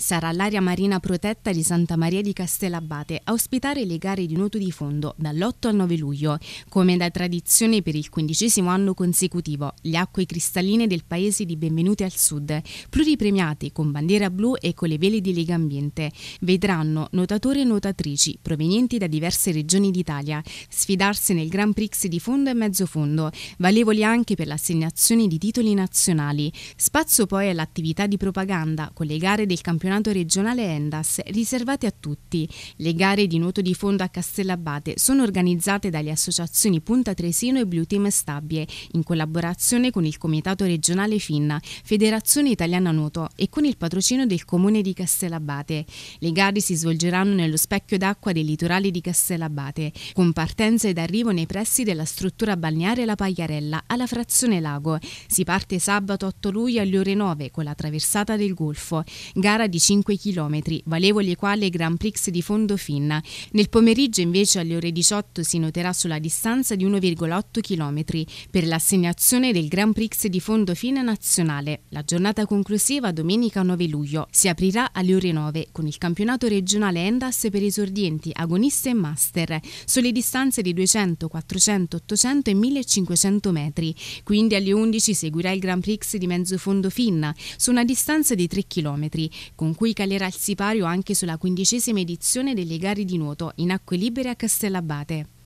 Sarà l'area marina protetta di Santa Maria di Castellabate a ospitare le gare di nuoto di fondo dall'8 al 9 luglio. Come da tradizione per il quindicesimo anno consecutivo, le acque cristalline del paese di Benvenuti al Sud, pluripremiate con bandiera blu e con le vele di Lega Ambiente, vedranno nuotatori e nuotatrici provenienti da diverse regioni d'Italia sfidarsi nel Grand Prix di fondo e mezzo fondo, valevoli anche per l'assegnazione di titoli nazionali. Spazio poi all'attività di propaganda con le gare del campionato campionato regionale Endas, riservate a tutti. Le gare di nuoto di fondo a Castellabate sono organizzate dalle associazioni Punta Tresino e Blue Team Stabie, in collaborazione con il Comitato Regionale Finna, Federazione Italiana Nuoto e con il patrocino del Comune di Castellabate. Le gare si svolgeranno nello specchio d'acqua dei litorali di Castellabate, con partenza ed arrivo nei pressi della struttura balneare La Pagliarella, alla frazione Lago. Si parte sabato 8 luglio alle ore 9 con la traversata del Golfo, gara di di 5 km, valevoli quale Grand Prix di fondo Fondofinna. Nel pomeriggio invece alle ore 18 si noterà sulla distanza di 1,8 km per l'assegnazione del Grand Prix di fondo Fondofinna nazionale. La giornata conclusiva domenica 9 luglio si aprirà alle ore 9 con il campionato regionale Endas per esordienti, agoniste e master sulle distanze di 200, 400, 800 e 1500 metri. Quindi alle 11 seguirà il Grand Prix di Mezzo fondo Fondofinna su una distanza di 3 km con con cui calerà il sipario anche sulla quindicesima edizione delle gare di nuoto in acque libere a Castellabate.